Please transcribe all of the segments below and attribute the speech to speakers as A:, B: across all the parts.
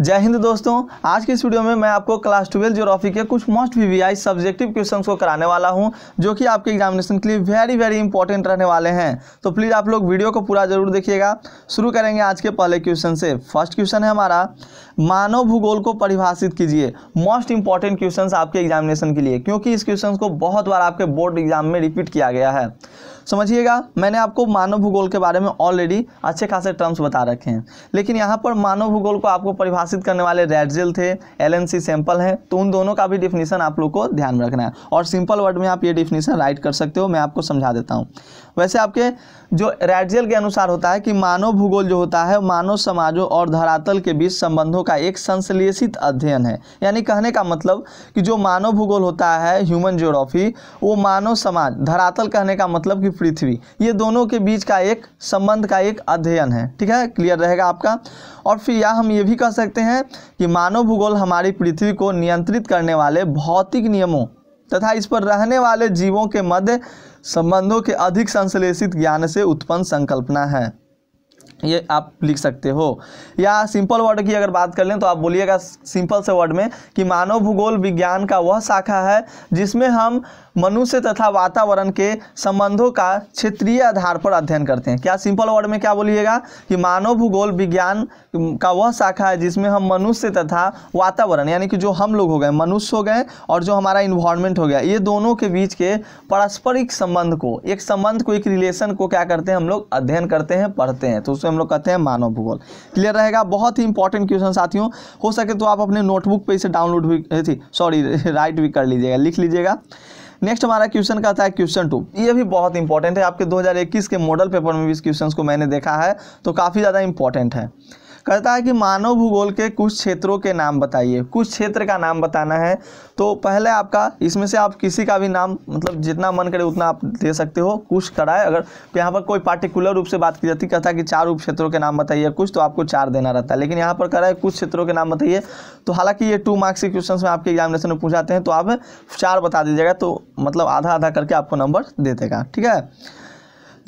A: जय हिंद दोस्तों आज के इस वीडियो में मैं आपको क्लास ट्वेल्व जोग्राफी के कुछ मोस्ट आई सब्जेक्टिव क्वेश्चंस को कराने वाला हूं जो कि आपके एग्जामिनेशन के लिए वेरी वेरी इंपॉर्टेंट रहने वाले हैं तो प्लीज़ आप लोग वीडियो को पूरा जरूर देखिएगा शुरू करेंगे आज के पहले क्वेश्चन से फर्स्ट क्वेश्चन है हमारा मानव भूगोल को परिभाषित कीजिए मोस्ट इंपॉर्टेंट क्वेश्चन आपके एग्जामिनेशन के लिए क्योंकि इस क्वेश्चन को बहुत बार आपके बोर्ड एग्जाम में रिपीट किया गया है समझिएगा मैंने आपको मानव भूगोल के बारे में ऑलरेडी अच्छे खासे टर्म्स बता रखे हैं लेकिन यहाँ पर मानव भूगोल को आपको परिभाषित करने वाले रेडजेल थे एल सैंपल हैं तो उन दोनों का भी डिफिनेशन आप लोग को ध्यान में रखना है और सिंपल वर्ड में आप ये डिफिनेशन राइट कर सकते हो मैं आपको समझा देता हूँ वैसे आपके जो रेडजेल के अनुसार होता है कि मानव भूगोल जो होता है मानव समाजों और धरातल के बीच संबंधों का एक संश्लेषित अध्ययन है यानी कहने का मतलब कि जो मानव भूगोल होता है ह्यूमन जियोग्राफी वो मानव समाज धरातल कहने का मतलब कि पृथ्वी ये दोनों के बीच का एक संबंध का एक अध्ययन है ठीक है क्लियर रहेगा आपका और फिर या हम ये भी कह सकते हैं कि मानव भूगोल हमारी पृथ्वी को नियंत्रित करने वाले भौतिक नियमों तथा इस पर रहने वाले जीवों के मध्य संबंधों के अधिक संश्लेषित ज्ञान से उत्पन्न संकल्पना है ये आप लिख सकते हो या सिंपल वर्ड की अगर बात कर लें तो आप बोलिएगा सिंपल से वर्ड में कि मानव भूगोल विज्ञान का वह शाखा है जिसमें हम मनुष्य तथा वातावरण के संबंधों का क्षेत्रीय आधार पर अध्ययन करते हैं क्या सिंपल वर्ड में क्या बोलिएगा कि मानव भूगोल विज्ञान का वह शाखा है जिसमें हम मनुष्य तथा वातावरण यानी कि जो हम लोग हो गए मनुष्य हो गए और जो हमारा इन्वायरमेंट हो गया ये दोनों के बीच के पारस्परिक संबंध को एक संबंध को एक रिलेशन को क्या करते हैं हम लोग अध्ययन करते हैं पढ़ते हैं तो उसे हम लोग कहते हैं मानव भूगोल क्लियर रहेगा बहुत ही इंपॉर्टेंट क्वेश्चन साथियों हो सके तो आप अपने नोटबुक पर इसे डाउनलोड भी थी सॉरी राइट भी कर लीजिएगा लिख लीजिएगा नेक्स्ट हमारा क्वेश्चन का था क्वेश्चन टू ये भी बहुत इंपॉर्टेंट है आपके 2021 के मॉडल पेपर में भी इस क्वेश्चन को मैंने देखा है तो काफ़ी ज़्यादा इंपॉर्टेंट है कहता है कि मानव भूगोल के कुछ क्षेत्रों के नाम बताइए कुछ क्षेत्र का नाम बताना है तो पहले आपका इसमें से आप किसी का भी नाम मतलब जितना मन करे उतना आप दे सकते हो कुछ कराए अगर यहाँ पर कोई पार्टिकुलर रूप से बात की जाती कहता है कि चार उप क्षेत्रों के नाम बताइए कुछ तो आपको चार देना रहता है लेकिन यहाँ पर कराए कुछ क्षेत्रों के नाम बताइए तो हालांकि ये टू मार्क्स के क्वेश्चन में आपके एग्जामिनेशन में पूछाते हैं तो आप चार बता दीजिएगा तो मतलब आधा आधा करके आपको नंबर दे देगा ठीक है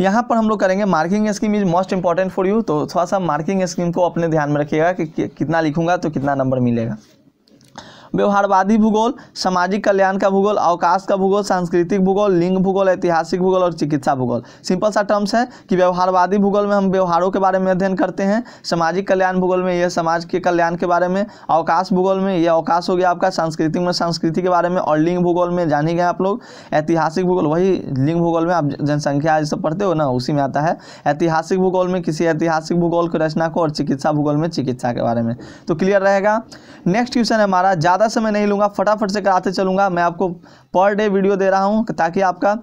A: यहाँ पर हम लोग करेंगे marking scheme is most important for you तो थोड़ा सा मार्किंग स्कीम को अपने ध्यान में रखिएगा कि कितना लिखूंगा तो कितना नंबर मिलेगा व्यवहारवादी भूगोल सामाजिक कल्याण का भूगोल अवकाश का भूगोल सांस्कृतिक भूगोल लिंग भूगोल ऐतिहासिक भूगोल और चिकित्सा भूगोल सिंपल सा टर्म्स है कि व्यवहारवादी भूगोल में हम व्यवहारों के बारे में अध्ययन करते हैं सामाजिक कल्याण भूगोल में यह समाज के कल्याण के बारे में अवकाश भूगोल में यह अवकाश हो गया आपका सांस्कृतिक में संस्कृति के बारे में और लिंग भूगोल में जान ही गए आप लोग ऐतिहासिक भूगोल वही लिंग भूगोल में आप जनसंख्या जैसे पढ़ते हो ना उसी में आता है ऐतिहासिक भूगोल में किसी ऐतिहासिक भूगोल की रचना को और चिकित्सा भूगोल में चिकित्सा के बारे में तो क्लियर रहेगा नेक्स्ट क्वेश्चन है हमारा ज़्यादा ज़्यादा समय नहीं लूँगा फटाफट से कराते चलूँगा मैं आपको पर डे वीडियो दे रहा हूँ ताकि आपका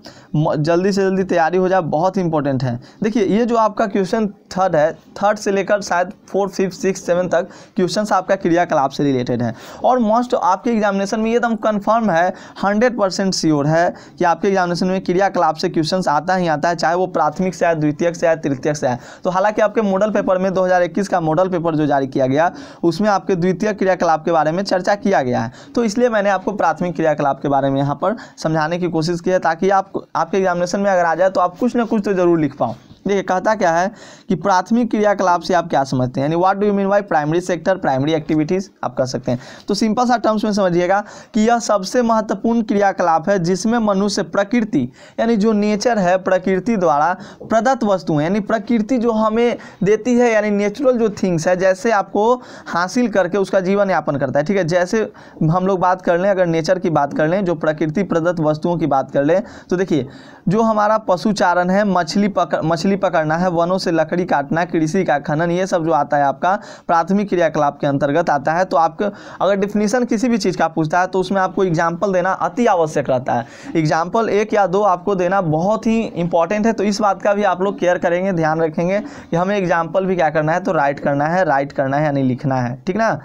A: जल्दी से जल्दी तैयारी हो जाए बहुत इंपॉर्टेंट है देखिए ये जो आपका क्वेश्चन थर्ड है थर्ड से लेकर शायद फोर्थ फिफ्थ सिक्स सेवन तक क्वेश्चन आपका क्रियाकलाप से रिलेटेड है और मोस्ट आपके एग्जामिनेशन में ये एकदम तो कन्फर्म है हंड्रेड परसेंट श्योर है कि आपके एग्जामिनेशन में क्रियाकलाप से क्वेश्चन आता ही आता है चाहे वो प्राथमिक से आए द्वितीय से आए तृतीय से आए तो हालांकि आपके मॉडल पेपर में दो का मॉडल पेपर जो जारी किया गया उसमें आपके द्वितीय क्रियाकलाप के बारे में चर्चा किया गया है तो इसलिए मैंने आपको प्राथमिक क्रियाकलाप के बारे में यहाँ पर समझाने की कोशिश की है ताकि आप आपके एग्जामिनेशन में अगर आ जाए तो आप कुछ ना कुछ तो जरूर लिख पाओ देखिए कहता क्या है कि प्राथमिक क्रियाकलाप से आप क्या समझते हैं यानी what do you mean by primary sector primary activities आप कह सकते हैं तो सिंपल सा टर्म्स में समझिएगा कि यह सबसे महत्वपूर्ण क्रियाकलाप है जिसमें मनुष्य प्रकृति यानी जो नेचर है प्रकृति द्वारा प्रदत्त वस्तुएं यानी प्रकृति जो हमें देती है यानी नेचुरल जो थिंग्स है जैसे आपको हासिल करके उसका जीवन यापन करता है ठीक है जैसे हम लोग बात कर लें अगर नेचर की बात कर लें जो प्रकृति प्रदत्त वस्तुओं की बात कर लें तो देखिए जो हमारा पशुचारण है मछली पकड़ मछली पकड़ना है वनों से लकड़ी काटना कृषि का खनन ये सब जो आता है आपका प्राथमिक क्रियाकलाप के अंतर्गत आता है तो आपको अगर डिफिनीसन किसी भी चीज़ का पूछता है तो उसमें आपको एग्जाम्पल देना अति आवश्यक रहता है एग्जाम्पल एक या दो आपको देना बहुत ही इंपॉर्टेंट है तो इस बात का भी आप लोग केयर करेंगे ध्यान रखेंगे कि हमें एग्जाम्पल भी क्या करना है तो राइट करना है राइट करना है यानी लिखना है ठीक ना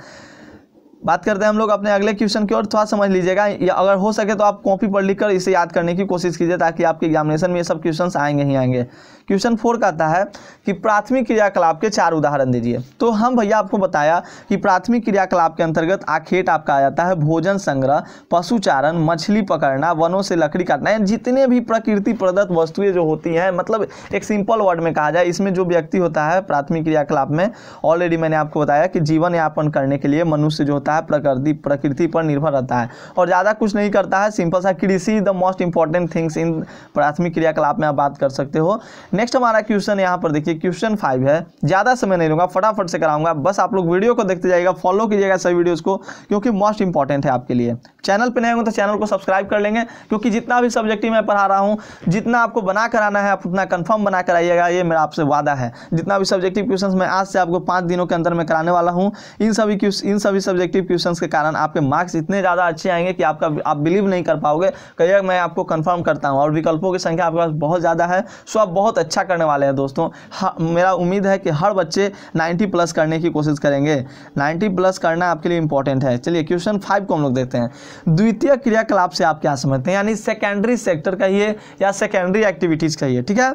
A: बात करते हैं हम लोग अपने अगले क्वेश्चन की ओर थोड़ा समझ लीजिएगा या अगर हो सके तो आप कॉपी पर लिखकर इसे याद करने की कोशिश कीजिए ताकि आपके एग्जामिनेशन में ये सब क्वेश्चन आएंगे ही आएंगे क्वेश्चन फोर कहता है कि प्राथमिक क्रियाकलाप के चार उदाहरण दीजिए तो हम भैया आपको बताया कि प्राथमिक क्रियाकलाप के अंतर्गत आखेट आपका आ जाता है भोजन संग्रह पशुचारण मछली पकड़ना वनों से लकड़ी काटना जितने भी प्रकृति प्रदत्त वस्तुएं जो होती हैं मतलब एक सिंपल वर्ड में कहा जाए इसमें जो व्यक्ति होता है प्राथमिक क्रियाकलाप में ऑलरेडी मैंने आपको बताया कि जीवन यापन करने के लिए मनुष्य जो होता है रहता है प्रकृति प्रकृति पर निर्भर रहता है और ज़्यादा कुछ नहीं करता है सिंपल सा कृषि the most important things in प्राथमिक क्रियाकलाप में आप बात कर सकते हो नेक्स्ट हमारा क्वेश्चन यहाँ पर देखिए क्वेश्चन फाइव है ज़्यादा समय नहीं लूँगा फटाफट से कराऊंगा बस आप लोग वीडियो को देखते जाएगा फॉलो कीजिएगा सभी वीडियोज़ को क्योंकि मोस्ट इंपॉर्टेंट है आपके लिए चैनल पर नहीं होंगे तो चैनल को सब्सक्राइब कर लेंगे क्योंकि जितना भी सब्जेक्ट मैं पढ़ा रहा हूँ जितना आपको बना कराना है आप उतना कन्फर्म बना कराइएगा ये मेरा आपसे वादा है जितना भी सब्जेक्टिव क्वेश्चन मैं आज से आपको पाँच दिनों के अंदर में कराने वाला हूँ इन सभी इन सभी सब्जेक्टिव मल्टीप्यूशंस के कारण आपके मार्क्स इतने ज़्यादा अच्छे आएंगे कि आपका आप बिलीव नहीं कर पाओगे कहिए मैं आपको कन्फर्म करता हूँ और विकल्पों की संख्या आपके पास बहुत ज़्यादा है सो आप बहुत अच्छा करने वाले हैं दोस्तों हाँ, मेरा उम्मीद है कि हर बच्चे नाइन्टी प्लस करने की कोशिश करेंगे नाइन्टी प्लस करना आपके लिए इंपॉर्टेंट है चलिए क्वेश्चन फाइव को हम लोग देखते हैं द्वितीय क्रियाकलाप से आप क्या समझते हैं यानी सेकेंडरी सेक्टर कहिए या सेकेंडरी एक्टिविटीज़ कहिए ठीक है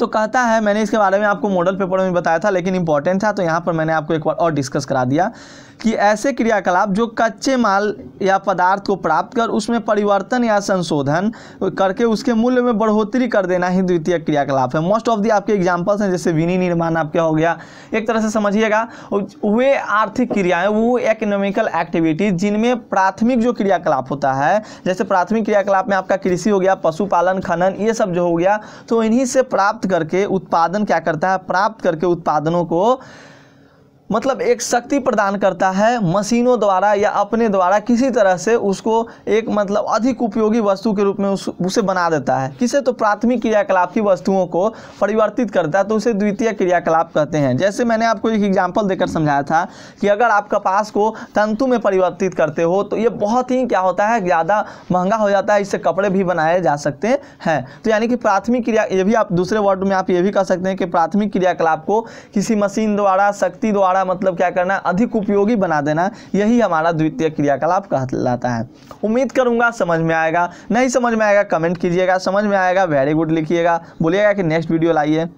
A: तो कहता है मैंने इसके बारे में आपको मॉडल पेपर में बताया था लेकिन इंपॉर्टेंट था तो यहाँ पर मैंने आपको एक बार और डिस्कस करा दिया कि ऐसे क्रियाकलाप जो कच्चे माल या पदार्थ को प्राप्त कर उसमें परिवर्तन या संशोधन करके उसके मूल्य में बढ़ोतरी कर देना ही द्वितीय क्रियाकलाप है मोस्ट ऑफ दी आपके एग्जाम्पल्स हैं जैसे विनी निर्माण आपके हो गया एक तरह से समझिएगा वे आर्थिक क्रियाएं वो इकोनॉमिकल एक्टिविटीज जिनमें प्राथमिक जो क्रियाकलाप होता है जैसे प्राथमिक क्रियाकलाप में आपका कृषि हो गया पशुपालन खनन ये सब जो हो गया तो इन्हीं से प्राप्त करके उत्पादन क्या करता है प्राप्त करके उत्पादनों को मतलब एक शक्ति प्रदान करता है मशीनों द्वारा या अपने द्वारा किसी तरह से उसको एक मतलब अधिक उपयोगी वस्तु के रूप में उस, उसे बना देता है किसे तो प्राथमिक क्रियाकलाप की वस्तुओं को परिवर्तित करता है तो उसे द्वितीय क्रियाकलाप कहते हैं जैसे मैंने आपको एक एग्जाम्पल देकर समझाया था कि अगर आप कपास को तंतु में परिवर्तित करते हो तो ये बहुत ही क्या होता है ज़्यादा महंगा हो जाता है इससे कपड़े भी बनाए जा सकते हैं तो यानी कि प्राथमिक क्रिया ये भी आप दूसरे वर्ड में आप ये भी कह सकते हैं कि प्राथमिक क्रियाकलाप को किसी मशीन द्वारा शक्ति द्वारा हमारा मतलब क्या करना अधिक उपयोगी बना देना यही हमारा द्वितीय क्रियाकलाप कहलाता है उम्मीद करूंगा समझ में आएगा नहीं समझ में आएगा कमेंट कीजिएगा समझ में आएगा वेरी गुड लिखिएगा बोलिएगा कि नेक्स्ट वीडियो लाइए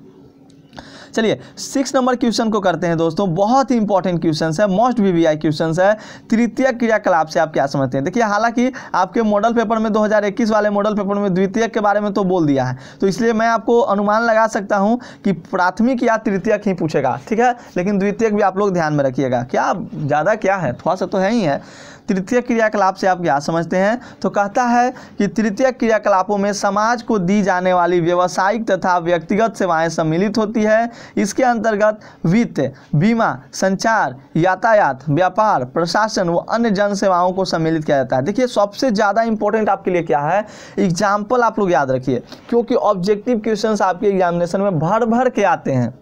A: चलिए सिक्स नंबर क्वेश्चन को करते हैं दोस्तों बहुत ही इंपॉर्टेंट क्वेश्चन है मोस्ट वी वी क्वेश्चन है तृतीय क्रियाकलाप से आप क्या समझते हैं देखिए हालांकि आपके मॉडल पेपर में 2021 वाले मॉडल पेपर में द्वितीय के बारे में तो बोल दिया है तो इसलिए मैं आपको अनुमान लगा सकता हूँ कि प्राथमिक या तृतीय ही पूछेगा ठीक है लेकिन द्वितीय भी आप लोग ध्यान में रखिएगा क्या ज़्यादा क्या है थोड़ा सा तो है ही है तृतीय क्रियाकलाप से आप क्या समझते हैं तो कहता है कि तृतीय क्रियाकलापों में समाज को दी जाने वाली व्यवसायिक तथा व्यक्तिगत सेवाएं सम्मिलित होती है इसके अंतर्गत वित्त बीमा संचार यातायात व्यापार प्रशासन व अन्य जन सेवाओं को सम्मिलित किया जाता है देखिए सबसे ज़्यादा इंपॉर्टेंट आपके लिए क्या है एग्जाम्पल आप लोग याद रखिए क्योंकि ऑब्जेक्टिव क्वेश्चन आपके एग्जामिनेशन में भर भर के आते हैं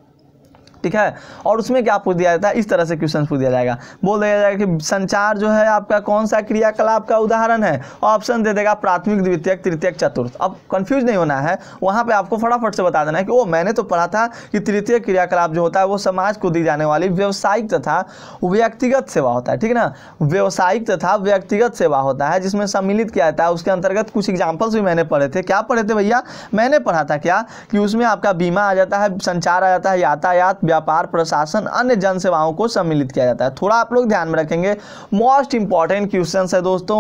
A: ठीक है और उसमें क्या पूछ दिया जाता है इस तरह से क्वेश्चन पूछ दिया जाएगा बोल दिया जाएगा कि संचार जो है आपका कौन सा क्रियाकलाप का उदाहरण है ऑप्शन दे देगा प्राथमिक द्वितीयक तृतीयक चतुर्थ अब कंफ्यूज नहीं होना है वहाँ पर आपको फटाफट से बता देना है कि वो मैंने तो पढ़ा था कि तृतीय क्रियाकलाप जो होता है वो समाज को दी जाने वाली व्यावसायिक तथा व्यक्तिगत सेवा होता है ठीक ना व्यावसायिक तथा व्यक्तिगत सेवा होता है जिसमें सम्मिलित किया जाता है उसके अंतर्गत कुछ एग्जाम्पल्स भी मैंने पढ़े थे क्या पढ़े थे भैया मैंने पढ़ा था क्या कि उसमें आपका बीमा आ जाता है संचार आ जाता है यातायात व्यापार प्रशासन अन्य जन सेवाओं को सम्मिलित किया जाता है थोड़ा आप लोग ध्यान में रखेंगे मोस्ट इंपॉर्टेंट क्वेश्चन है दोस्तों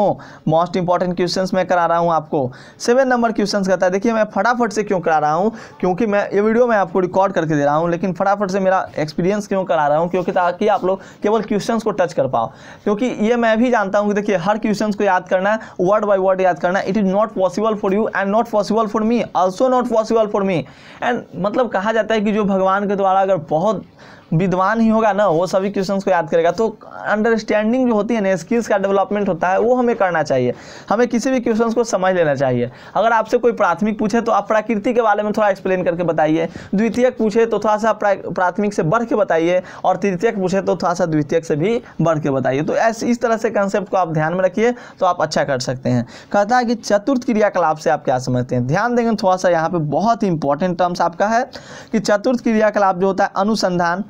A: मोस्ट इंपॉर्टेंट क्वेश्चन मैं करा रहा हूँ आपको सेवन नंबर क्वेश्चन कहता है देखिए मैं फटाफट से क्यों करा रहा हूँ क्योंकि मैं ये वीडियो मैं आपको रिकॉर्ड करके दे रहा हूँ लेकिन फटाफट से मेरा एक्सपीरियंस क्यों करा रहा हूँ क्योंकि ताकि आप लोग केवल क्वेश्चन को टच कर पाओ क्योंकि ये मैं भी जानता हूँ कि देखिए हर क्वेश्चन को याद करना है वर्ड बाई वर्ड याद करना it is not possible for you and not possible for me also not possible for me and मतलब कहा जाता है कि जो भगवान के द्वारा अगर 后 विद्वान ही होगा ना वो सभी क्वेश्चन को याद करेगा तो अंडरस्टैंडिंग जो होती है ना स्किल्स का डेवलपमेंट होता है वो हमें करना चाहिए हमें किसी भी क्वेश्चन को समझ लेना चाहिए अगर आपसे कोई प्राथमिक पूछे तो आप प्रकृति के बारे में थोड़ा एक्सप्लेन करके बताइए द्वितीय पूछे तो थोड़ा सा प्राथमिक से बढ़ के बताइए और तृतीय पूछे तो थोड़ा सा द्वितीय से भी बढ़ के बताइए तो ऐसे इस तरह से कंसेप्ट को आप ध्यान में रखिए तो आप अच्छा कर सकते हैं कहता है कि चतुर्थ क्रियाकलाप से आप क्या समझते हैं ध्यान देंगे थोड़ा सा यहाँ पर बहुत इंपॉर्टेंट टर्म्स आपका है कि चतुर्थ क्रियाकलाप जो होता है अनुसंधान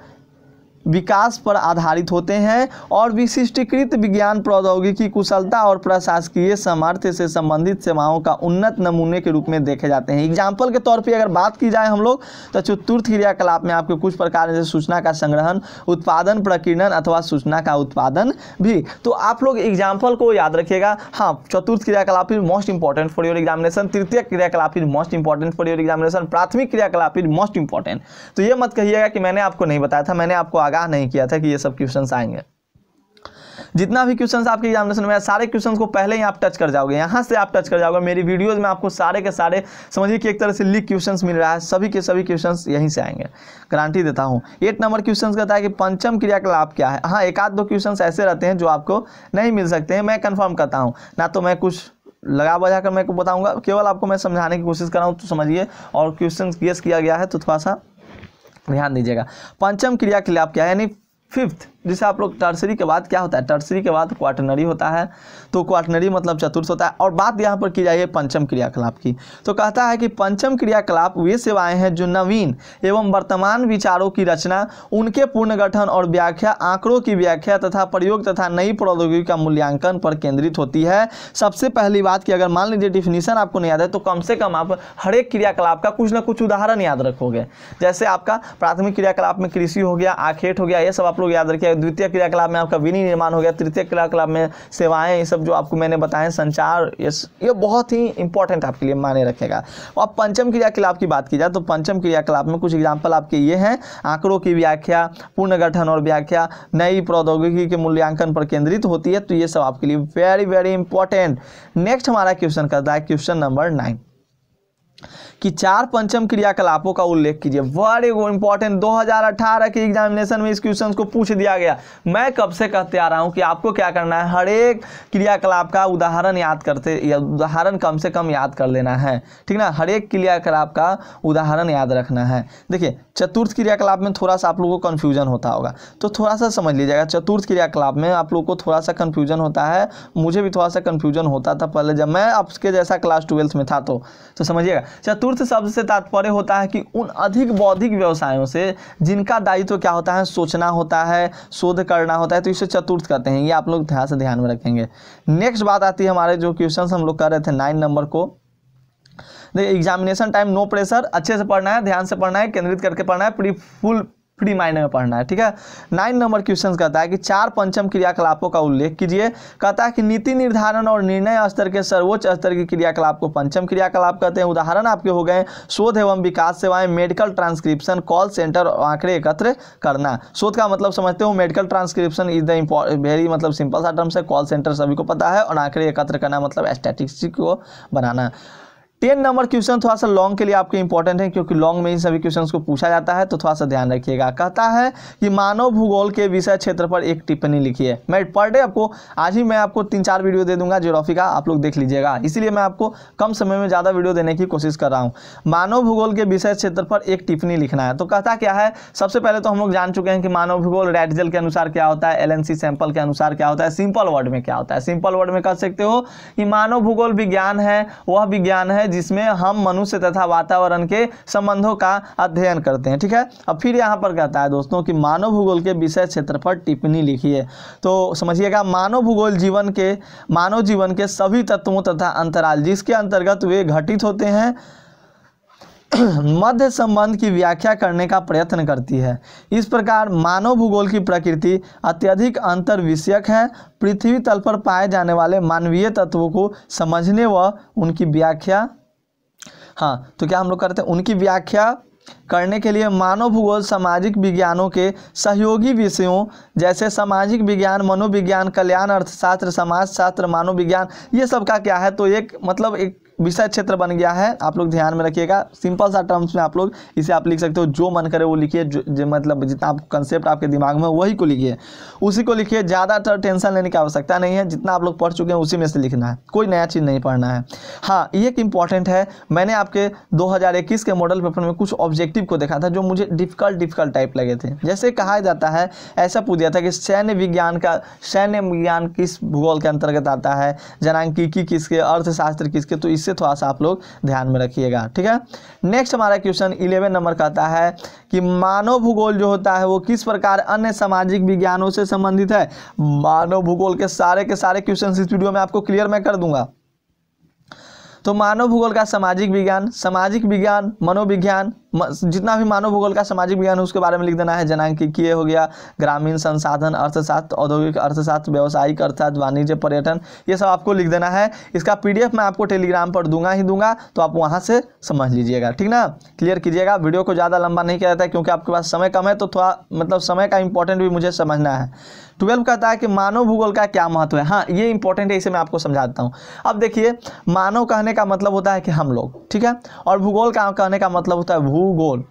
A: विकास पर आधारित होते हैं और विशिष्टीकृत विज्ञान प्रौद्योगिकी कुशलता और प्रशासकीय सामर्थ्य से संबंधित सेवाओं का उन्नत नमूने के रूप में देखे जाते हैं एग्जाम्पल के तौर पे अगर बात की जाए हम लोग तो चतुर्थ क्रियाकलाप में आपके कुछ प्रकार से सूचना का संग्रहण उत्पादन प्रकीर्णन अथवा सूचना का उत्पादन भी तो आप लोग एग्जाम्पल को याद रखिएगा हाँ चतुर्थ क्रियाकलाप is most important for your examination तृतीय क्रियाकलाप is most important for your examination प्राथमिक क्रियाकलाप इज मोस्ट इंपॉर्टेंट तो ये मत कहिएगा कि मैंने आपको नहीं बताया था मैंने आपको आगाह नहीं किया था कि ये सब क्वेश्चन आएंगे जितना भी क्वेश्चन आपके एग्जामिनेशन में सारे क्वेश्चन को पहले ही आप टच कर जाओगे यहाँ से आप टच कर जाओगे मेरी वीडियोज में आपको सारे के सारे समझिए कि एक तरह से लीक क्वेश्चन मिल रहा है सभी के सभी क्वेश्चन यहीं से आएंगे गारंटी देता हूँ एट नंबर क्वेश्चन कहता है कि पंचम क्रियाकलाप क्या है हाँ एक आध दो क्वेश्चन ऐसे रहते हैं जो आपको नहीं मिल सकते हैं मैं कन्फर्म करता हूँ ना तो मैं कुछ लगा बजा कर मैं बताऊंगा केवल आपको मैं समझाने की कोशिश कर रहा हूँ तो समझिए और क्वेश्चन गेस किया गया है तो थोड़ा सा ध्यान दीजिएगा पंचम क्रिया के लिए आप क्या यानी फिफ्थ जैसे आप लोग टर्सरी के बाद क्या होता है टर्सरी के बाद क्वार्टनरी होता है तो क्वार्टनरी मतलब चतुर्थ होता है और बात यहाँ पर की जाइए पंचम क्रियाकलाप की तो कहता है कि पंचम क्रियाकलाप वे सेवाएं हैं जो नवीन एवं वर्तमान विचारों की रचना उनके पुनर्गठन और व्याख्या आंकड़ों की व्याख्या तथा प्रयोग तथा नई प्रौद्योगिकी का मूल्यांकन पर केंद्रित होती है सबसे पहली बात कि अगर मान लीजिए डिफिनीशन आपको नहीं याद है तो कम से कम आप हर एक क्रियाकलाप का कुछ ना कुछ उदाहरण याद रखोगे जैसे आपका प्राथमिक क्रियाकलाप में कृषि हो गया आखेट हो गया ये सब आप लोग याद रखिए गया द्वितीय क्रियाकलाप में आपका विनी निर्माण हो गया तृतीय क्रियाकलाप में सेवाएं ये सब जो आपको मैंने बताए संचार ये ये बहुत ही इंपॉर्टेंट आपके लिए माने रखेगा और पंचम क्रियाकलाप की बात की जाए तो पंचम क्रियाकलाप में कुछ एग्जाम्पल आपके ये हैं आंकड़ों की व्याख्या पुनर्गठन और व्याख्या नई प्रौद्योगिकी के मूल्यांकन पर केंद्रित होती है तो ये सब आपके लिए वेरी वेरी इंपॉर्टेंट नेक्स्ट हमारा क्वेश्चन करता है क्वेश्चन नंबर नाइन कि चार पंचम क्रियाकलापों का उल्लेख कीजिए वेरी इंपॉर्टेंट 2018 के एग्जामिनेशन में इस क्वेश्चन को पूछ दिया गया मैं कब से कहते आ रहा हूं कि आपको क्या करना है हर एक क्रियाकलाप का उदाहरण याद करते या उदाहरण कम से कम याद कर लेना है ठीक ना हर एक क्रियाकलाप का उदाहरण याद रखना है देखिए चतुर्थ क्रियाकलाप में थोड़ा सा आप लोगों को कन्फ्यूजन होता होगा तो थोड़ा सा समझ लीजिएगा चतुर्थ क्रियाकलाप में आप लोग को थोड़ा सा कन्फ्यूजन होता है मुझे भी थोड़ा सा कन्फ्यूजन होता था पहले जब मैं आपके जैसा क्लास ट्वेल्थ में था तो, तो समझिएगा चतुर्थ शब्द से तात्पर्य होता है कि उन अधिक बौद्धिक व्यवसायों से जिनका दायित्व क्या होता है सोचना होता है शोध करना होता है तो इसे चतुर्थ कहते हैं ये आप लोग ध्यान से ध्यान में रखेंगे नेक्स्ट बात आती है हमारे जो क्वेश्चन हम लोग कर रहे थे नाइन नंबर को देखिए एग्जामिनेशन टाइम नो प्रेशर अच्छे से पढ़ना है ध्यान से पढ़ना है केंद्रित करके पढ़ना है प्री फुल फ्री माइंड में पढ़ना है ठीक है नाइन नंबर क्वेश्चन कहता है कि चार पंचम क्रियाकलापों का उल्लेख कीजिए कहता है कि नीति निर्धारण और निर्णय स्तर के सर्वोच्च स्तर के क्रियाकलाप को पंचम क्रियाकलाप कहते हैं उदाहरण आपके हो गए शोध एवं विकास सेवाएं मेडिकल ट्रांसक्रिप्शन कॉल सेंटर और आंकड़े एकत्र करना शोध का मतलब समझते हो medical transcription is the very मतलब सिंपल सा टर्म्स है कॉल सेंटर सभी को पता है और आंकड़े एकत्र करना मतलब स्टैटिस्टिक को बनाना टेन नंबर क्वेश्चन थोड़ा सा लॉन्ग के लिए आपके इंपॉर्टेंट है क्योंकि लॉन्ग में इन सभी क्वेश्चन को पूछा जाता है तो थोड़ा सा ध्यान रखिएगा कहता है कि मानव भूगोल के विषय क्षेत्र पर एक टिप्पणी लिखी है मैं पर डे आपको आज ही मैं आपको तीन चार वीडियो दे दूंगा ज्योग्राफी का आप लोग देख लीजिएगा इसीलिए मैं आपको कम समय में ज़्यादा वीडियो देने की कोशिश कर रहा हूँ मानव भूगोल के विषय क्षेत्र पर एक टिप्पणी लिखना है तो कहता क्या है सबसे पहले तो हम लोग जान चुके हैं कि मानव भूगोल रेडजल के अनुसार क्या होता है एल सैंपल के अनुसार क्या होता है सिंपल वर्ड में क्या होता है सिंपल वर्ड में कह सकते हो कि मानव भूगोल विज्ञान है वह विज्ञान है जिसमें हम मनुष्य तथा वातावरण के संबंधों का अध्ययन करते हैं ठीक है अब फिर यहाँ पर कहता है दोस्तों कि मानव भूगोल के विषय क्षेत्र पर टिप्पणी लिखिए तो समझिएगा मानव भूगोल जीवन के मानव जीवन के सभी तत्वों तथा अंतराल जिसके अंतर्गत वे घटित होते हैं मध्य संबंध की व्याख्या करने का प्रयत्न करती है इस प्रकार मानव भूगोल की प्रकृति अत्यधिक अंतर विषयक है पृथ्वी तल पर पाए जाने वाले मानवीय तत्वों को समझने व उनकी व्याख्या हाँ तो क्या हम लोग करते हैं उनकी व्याख्या करने के लिए मानव भूगोल सामाजिक विज्ञानों के सहयोगी विषयों जैसे सामाजिक विज्ञान मनोविज्ञान कल्याण अर्थशास्त्र समाजशास्त्र मानव विज्ञान ये सब का क्या है तो एक मतलब एक विषय क्षेत्र बन गया है आप लोग ध्यान में रखिएगा सिंपल सा टर्म्स में आप लोग इसे आप लिख सकते हो जो मन करे वो लिखिए जो मतलब जितना आप कंसेप्ट आपके दिमाग में वही को लिखिए उसी को लिखिए ज़्यादातर टेंशन लेने की आवश्यकता नहीं है जितना आप लोग पढ़ चुके हैं उसी में से लिखना है कोई नया चीज़ नहीं पढ़ना है हाँ ये एक इंपॉर्टेंट है मैंने आपके दो के मॉडल पेपर में कुछ ऑब्जेक्टिव को देखा था जो मुझे डिफिकल्ट डिफिकल्ट टाइप लगे थे जैसे कहा जाता है ऐसा पूछ दिया था कि सैन्य विज्ञान का सैन्य विज्ञान किस भूगोल के अंतर्गत आता है जनांकिकी किसके अर्थशास्त्र किसके तो इससे इसे थोड़ा सा आप लोग ध्यान में रखिएगा ठीक है नेक्स्ट हमारा क्वेश्चन इलेवन नंबर कहता है कि मानव भूगोल जो होता है वो किस प्रकार अन्य सामाजिक विज्ञानों से संबंधित है मानव भूगोल के सारे के सारे क्वेश्चन इस वीडियो में आपको क्लियर मैं कर दूंगा तो मानव भूगोल का सामाजिक विज्ञान सामाजिक विज्ञान मनोविज्ञान जितना भी मानव भूगोल का सामाजिक विज्ञान है उसके बारे में लिख देना है किए हो गया ग्रामीण संसाधन अर्थशास्त्र औद्योगिक अर्थशास्त्र व्यावसायिक अर्थशास्त्र वाणिज्य पर्यटन ये सब आपको लिख देना है इसका पीडीएफ मैं आपको टेलीग्राम पर दूंगा ही दूंगा तो आप वहाँ से समझ लीजिएगा ठीक ना क्लियर कीजिएगा वीडियो को ज़्यादा लंबा नहीं किया जाता है क्योंकि आपके पास समय कम है तो थोड़ा मतलब समय का इंपॉर्टेंट भी मुझे समझना है ट्वेल्व कहता है कि मानव भूगोल का क्या महत्व है हाँ ये इंपॉर्टेंट है इसे मैं आपको समझा देता हूँ अब देखिए मानव कहने का मतलब होता है कि हम लोग ठीक है और भूगोल का कहने का मतलब होता है भूगोल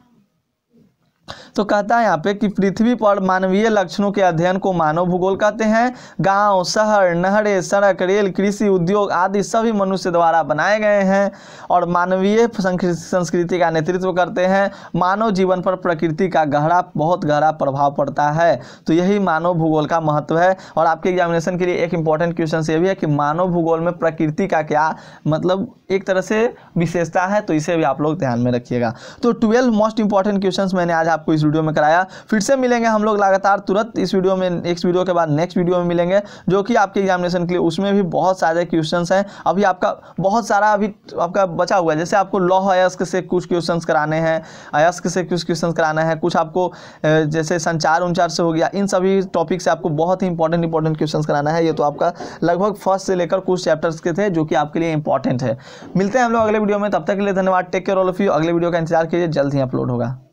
A: तो कहता है यहाँ पे कि पृथ्वी पर मानवीय लक्षणों के अध्ययन को मानव भूगोल कहते हैं गांव शहर नहरें सड़क रेल कृषि उद्योग आदि सभी मनुष्य द्वारा बनाए गए हैं और मानवीय संस्कृति का नेतृत्व करते हैं मानव जीवन पर प्रकृति का गहरा बहुत गहरा प्रभाव पड़ता है तो यही मानव भूगोल का महत्व है और आपके एग्जामिनेशन के लिए एक इंपॉर्टेंट क्वेश्चन ये भी है कि मानव भूगोल में प्रकृति का क्या मतलब एक तरह से विशेषता है तो इसे भी आप लोग ध्यान में रखिएगा तो ट्वेल्व मोस्ट इंपॉर्टेंट क्वेश्चन मैंने आज आपको इस वीडियो में कराया फिर से मिलेंगे हम लोग लगातार तुरंत इस वीडियो में नेक्स्ट वीडियो के बाद नेक्स्ट वीडियो में मिलेंगे जो कि आपके एग्जामिनेशन के लिए उसमें भी बहुत सारे क्वेश्चन हैं अभी आपका बहुत सारा अभी आपका बचा हुआ है जैसे आपको लॉ अयस्क से कुछ क्वेश्चन कराने हैं अयस्क से कुछ क्वेश्चन कराना है कुछ आपको जैसे संचार उनचार से हो गया इन सभी टॉपिक से आपको बहुत ही इंपॉर्टेंट इंपॉर्टेंट क्वेश्चन कराना है ये तो आपका लगभग फर्स्ट से लेकर कुछ चैप्टर्स के थे जो कि आपके लिए इंपॉर्टेंट है मिलते हैं हम लोग अगले वीडियो में तब तक के लिए धन्यवाद take care all of you अगले वीडियो का इंतजार कीजिए जल्द ही अपलोड होगा